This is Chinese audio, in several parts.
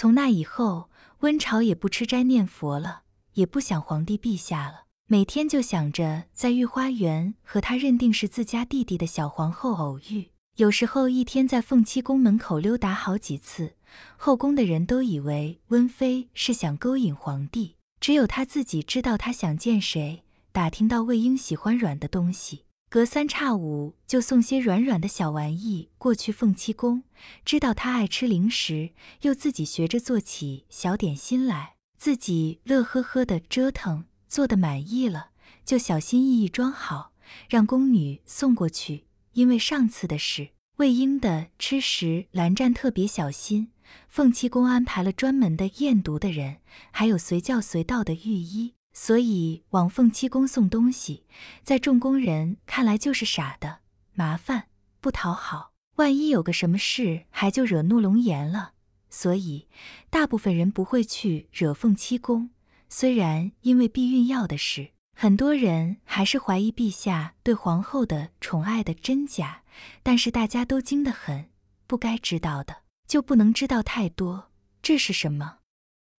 从那以后，温朝也不吃斋念佛了，也不想皇帝陛下了，每天就想着在御花园和他认定是自家弟弟的小皇后偶遇。有时候一天在凤栖宫门口溜达好几次，后宫的人都以为温妃是想勾引皇帝，只有她自己知道她想见谁。打听到魏婴喜欢软的东西。隔三差五就送些软软的小玩意过去。凤七公知道他爱吃零食，又自己学着做起小点心来，自己乐呵呵的折腾，做的满意了，就小心翼翼装好，让宫女送过去。因为上次的事，魏婴的吃食，蓝湛特别小心。凤七公安排了专门的验毒的人，还有随叫随到的御医。所以往凤七宫送东西，在众宫人看来就是傻的、麻烦、不讨好。万一有个什么事，还就惹怒龙颜了。所以，大部分人不会去惹凤七宫。虽然因为避孕药的事，很多人还是怀疑陛下对皇后的宠爱的真假，但是大家都惊得很，不该知道的就不能知道太多。这是什么？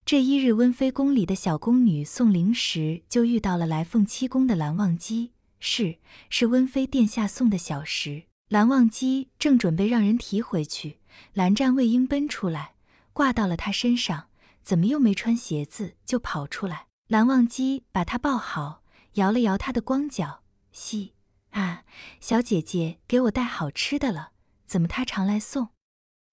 这一日，温妃宫里的小宫女送零食，就遇到了来凤七宫的蓝忘机。是，是温妃殿下送的小食。蓝忘机正准备让人提回去，蓝湛魏婴奔出来，挂到了他身上。怎么又没穿鞋子就跑出来？蓝忘机把他抱好，摇了摇他的光脚。嘻，啊，小姐姐给我带好吃的了。怎么他常来送？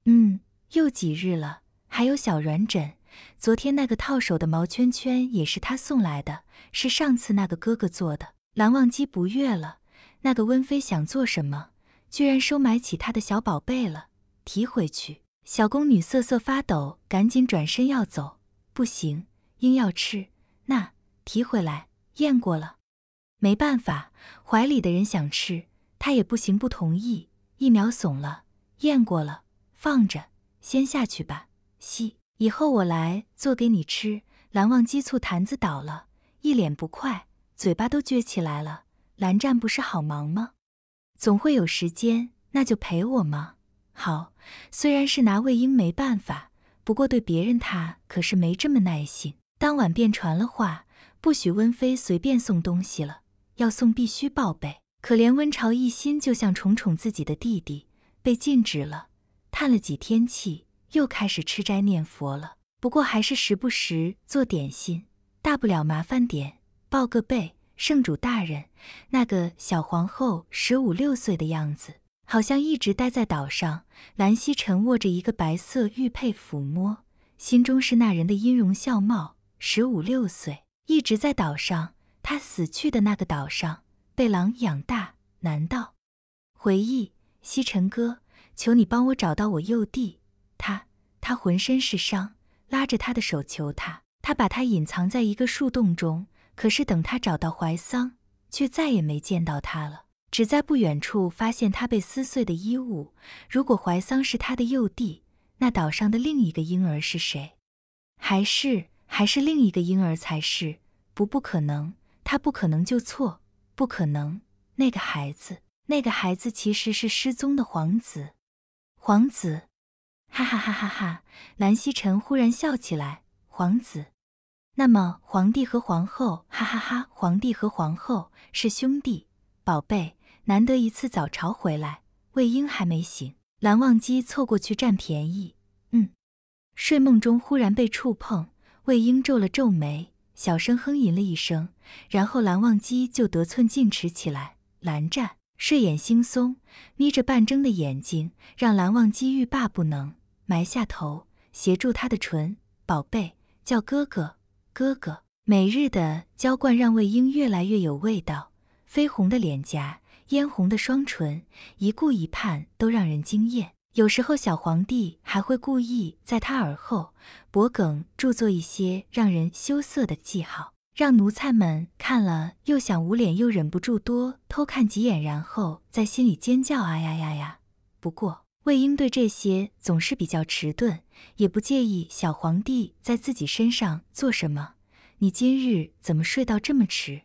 嗯，又几日了？还有小软枕。昨天那个套手的毛圈圈也是他送来的，是上次那个哥哥做的。蓝忘机不悦了，那个温妃想做什么，居然收买起他的小宝贝了，提回去。小宫女瑟瑟发抖，赶紧转身要走，不行，硬要吃，那提回来验过了。没办法，怀里的人想吃，他也不行，不同意。一秒怂了，验过了，放着，先下去吧。西。以后我来做给你吃。蓝忘机醋坛子倒了，一脸不快，嘴巴都撅起来了。蓝湛不是好忙吗？总会有时间，那就陪我嘛。好，虽然是拿魏婴没办法，不过对别人他可是没这么耐心。当晚便传了话，不许温妃随便送东西了，要送必须报备。可怜温晁一心就像宠宠自己的弟弟，被禁止了，叹了几天气。又开始吃斋念佛了，不过还是时不时做点心。大不了麻烦点抱个背，圣主大人那个小皇后十五六岁的样子，好像一直待在岛上。蓝曦臣握着一个白色玉佩，抚摸，心中是那人的音容笑貌。十五六岁，一直在岛上。他死去的那个岛上，被狼养大。难道回忆？西尘哥，求你帮我找到我幼弟。他浑身是伤，拉着他的手求他。他把他隐藏在一个树洞中，可是等他找到怀桑，却再也没见到他了。只在不远处发现他被撕碎的衣物。如果怀桑是他的幼弟，那岛上的另一个婴儿是谁？还是还是另一个婴儿才是？不，不可能，他不可能就错，不可能。那个孩子，那个孩子其实是失踪的皇子，皇子。哈哈哈哈哈！蓝曦臣忽然笑起来。皇子，那么皇帝和皇后，哈哈哈！皇帝和皇后是兄弟，宝贝，难得一次早朝回来，魏婴还没醒。蓝忘机凑过去占便宜。嗯，睡梦中忽然被触碰，魏婴皱了皱眉，小声哼吟了一声，然后蓝忘机就得寸进尺起来。蓝湛。睡眼惺忪，眯着半睁的眼睛，让蓝忘机欲罢不能。埋下头，协住他的唇，宝贝，叫哥哥，哥哥。每日的浇灌让魏婴越来越有味道，绯红的脸颊，嫣红的双唇，一顾一盼都让人惊艳。有时候，小皇帝还会故意在他耳后、脖梗著作一些让人羞涩的记号。让奴才们看了又想捂脸，又忍不住多偷看几眼，然后在心里尖叫啊呀呀呀！不过魏婴对这些总是比较迟钝，也不介意小皇帝在自己身上做什么。你今日怎么睡到这么迟？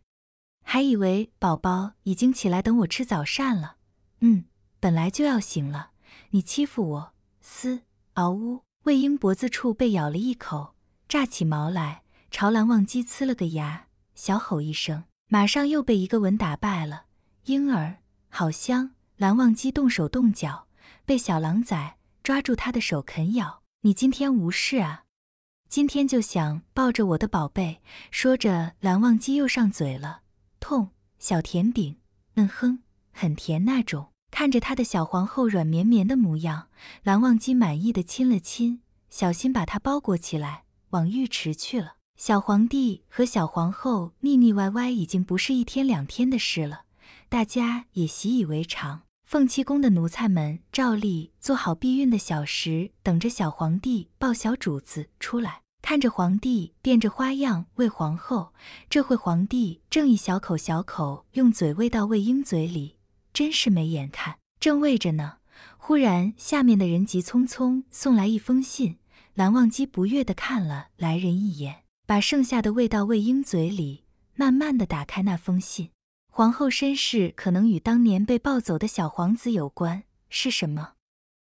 还以为宝宝已经起来等我吃早膳了。嗯，本来就要醒了。你欺负我！嘶！嗷呜！魏婴脖子处被咬了一口，炸起毛来。朝蓝忘机呲了个牙，小吼一声，马上又被一个吻打败了。婴儿好香，蓝忘机动手动脚，被小狼崽抓住他的手啃咬。你今天无事啊？今天就想抱着我的宝贝。说着，蓝忘机又上嘴了，痛，小甜饼，嗯哼，很甜那种。看着他的小皇后软绵绵的模样，蓝忘机满意的亲了亲，小心把它包裹起来，往浴池去了。小皇帝和小皇后腻腻歪歪已经不是一天两天的事了，大家也习以为常。凤栖宫的奴才们照例做好避孕的小食，等着小皇帝抱小主子出来。看着皇帝变着花样喂皇后，这会皇帝正一小口小口用嘴喂到魏婴嘴里，真是没眼看。正喂着呢，忽然下面的人急匆匆送来一封信。蓝忘机不悦地看了来人一眼。把剩下的喂到魏婴嘴里，慢慢的打开那封信。皇后身世可能与当年被抱走的小皇子有关，是什么？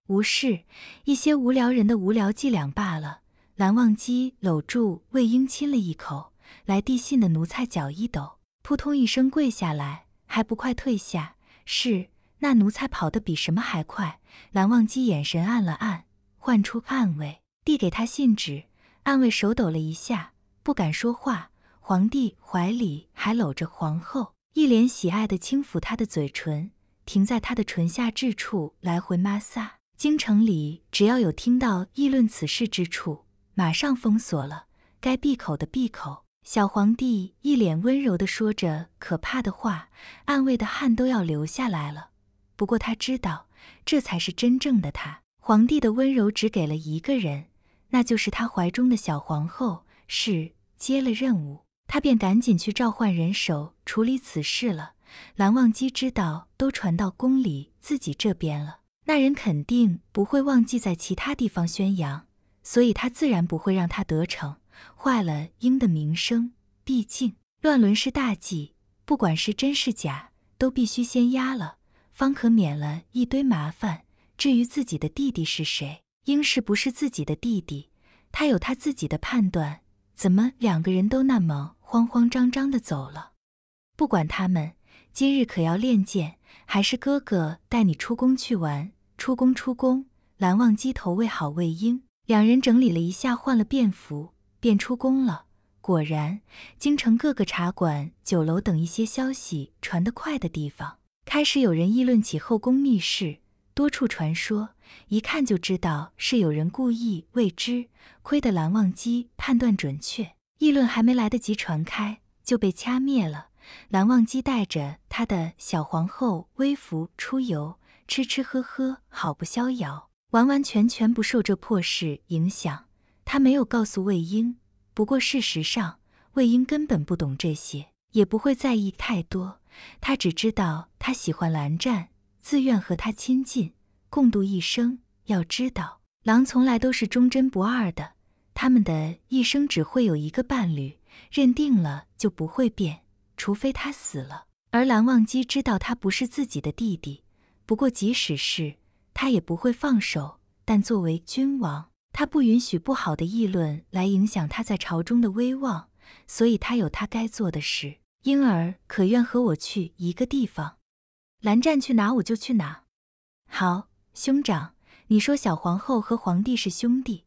无事，一些无聊人的无聊伎俩罢了。蓝忘机搂住魏婴亲了一口。来递信的奴才脚一抖，扑通一声跪下来，还不快退下？是，那奴才跑得比什么还快。蓝忘机眼神暗了暗，唤出暗卫，递给他信纸。暗卫手抖了一下。不敢说话，皇帝怀里还搂着皇后，一脸喜爱的轻抚她的嘴唇，停在她的唇下至处来回摩挲。京城里只要有听到议论此事之处，马上封锁了，该闭口的闭口。小皇帝一脸温柔的说着可怕的话，暗卫的汗都要流下来了。不过他知道，这才是真正的他。皇帝的温柔只给了一个人，那就是他怀中的小皇后。是接了任务，他便赶紧去召唤人手处理此事了。蓝忘机知道都传到宫里自己这边了，那人肯定不会忘记在其他地方宣扬，所以他自然不会让他得逞，坏了鹰的名声。毕竟乱伦是大忌，不管是真是假，都必须先压了，方可免了一堆麻烦。至于自己的弟弟是谁，鹰是不是自己的弟弟，他有他自己的判断。怎么两个人都那么慌慌张张的走了？不管他们，今日可要练剑，还是哥哥带你出宫去玩？出宫出宫！蓝忘机投喂好魏婴，两人整理了一下，换了便服，便出宫了。果然，京城各个茶馆、酒楼等一些消息传得快的地方，开始有人议论起后宫秘事。多处传说，一看就知道是有人故意为之。亏得蓝忘机判断准确，议论还没来得及传开，就被掐灭了。蓝忘机带着他的小皇后微服出游，吃吃喝喝，好不逍遥，完完全全不受这破事影响。他没有告诉魏婴，不过事实上，魏婴根本不懂这些，也不会在意太多。他只知道他喜欢蓝湛。自愿和他亲近，共度一生。要知道，狼从来都是忠贞不二的，他们的一生只会有一个伴侣，认定了就不会变，除非他死了。而蓝忘机知道他不是自己的弟弟，不过即使是他，也不会放手。但作为君王，他不允许不好的议论来影响他在朝中的威望，所以他有他该做的事。婴儿可愿和我去一个地方？蓝湛去哪我就去哪。好，兄长，你说小皇后和皇帝是兄弟，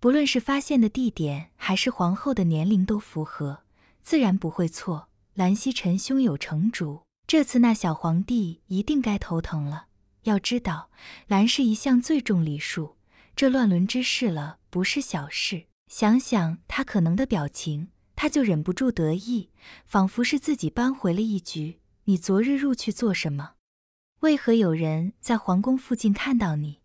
不论是发现的地点，还是皇后的年龄都符合，自然不会错。蓝曦臣胸有成竹，这次那小皇帝一定该头疼了。要知道，蓝氏一向最重礼数，这乱伦之事了不是小事。想想他可能的表情，他就忍不住得意，仿佛是自己扳回了一局。你昨日入去做什么？为何有人在皇宫附近看到你？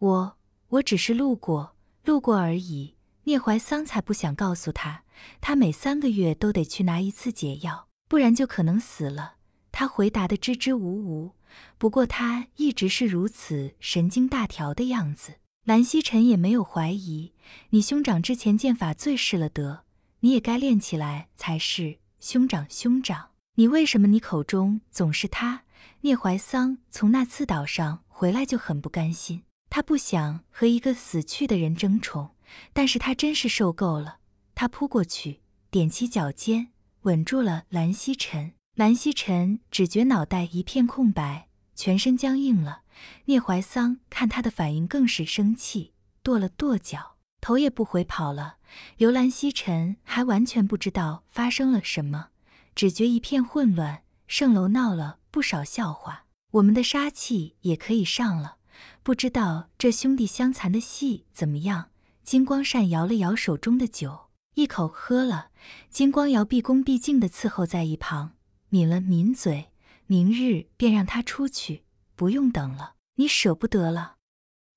我我只是路过，路过而已。聂怀桑才不想告诉他，他每三个月都得去拿一次解药，不然就可能死了。他回答的支支吾吾。不过他一直是如此神经大条的样子。蓝曦臣也没有怀疑。你兄长之前剑法最是了得，你也该练起来才是。兄长，兄长。你为什么？你口中总是他。聂怀桑从那次岛上回来就很不甘心，他不想和一个死去的人争宠，但是他真是受够了。他扑过去，踮起脚尖，稳住了蓝曦臣。蓝曦臣只觉脑袋一片空白，全身僵硬了。聂怀桑看他的反应，更是生气，跺了跺脚，头也不回跑了。刘兰曦臣还完全不知道发生了什么。只觉一片混乱，圣楼闹了不少笑话。我们的杀气也可以上了，不知道这兄弟相残的戏怎么样？金光善摇了摇手中的酒，一口喝了。金光瑶毕恭毕敬地伺候在一旁，抿了抿嘴。明日便让他出去，不用等了。你舍不得了，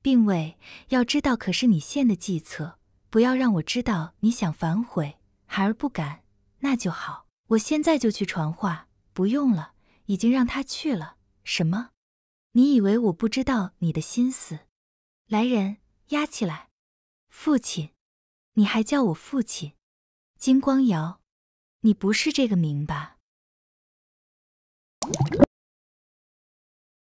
并未要知道，可是你献的计策，不要让我知道你想反悔。孩儿不敢，那就好。我现在就去传话，不用了，已经让他去了。什么？你以为我不知道你的心思？来人，押起来！父亲，你还叫我父亲？金光瑶，你不是这个名吧？